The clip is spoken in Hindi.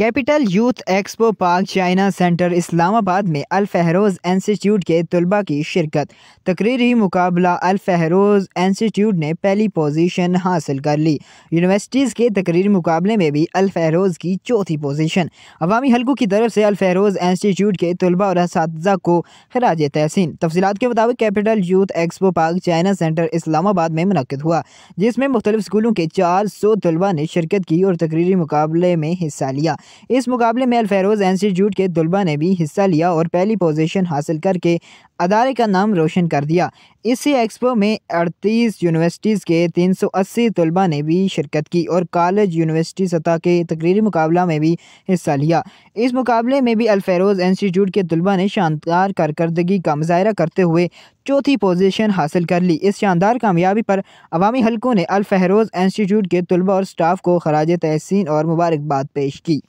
capital youth expo park China center Islamabad में अल फहरोज़ इंस्टीट्यूट के तलबा की शिरकत तकरीरी मुकाबला अल फहरोज़ इंस्टीट्यूट ने पहली पोजीशन हासिल कर ली यूनिवर्सिटीज़ के तकरीरी मुकाबले में भी अल फहरोज़ की चौथी पोजीशन अवामी हलकों की तरफ से अल फहरोज़ इंस्टीट्यूट के तलबा और इस को खराज तहसीन तफसीत के मुताबिक capital youth expo park China center Islamabad में मनद हुआ जिसमें मुख्तलिफ स्कूलों के चार सौ तलबा ने शिरकत की और तकरीरी मुकाबले में हिस्सा लिया इस मुकाबले में अलफेरोज़ इंस्टीट्यूट के तलबा ने भी हिस्सा लिया और पहली पोजीशन हासिल करके अदारे का नाम रोशन कर दिया इसी एक्सपो में 38 यूनिवर्सिटीज़ के 380 तलबा ने भी शिरकत की और कॉलेज यूनिवर्सिटी सतह के तकरीरी मुकाबला में भी हिस्सा लिया इस मुकाबले में भी अलफेरोज़ इंस्टीट्यूट के तलबा ने शानदार कारकर्दगी का मुजाहरा करते हुए चौथी पोजीशन हासिल कर ली इस शानदार कामयाबी पर अवामी हलकों ने अलफेरोज इंस्टीट्यूट के तलबा और स्टाफ को खराज तहसीन और मुबारकबाद पेश की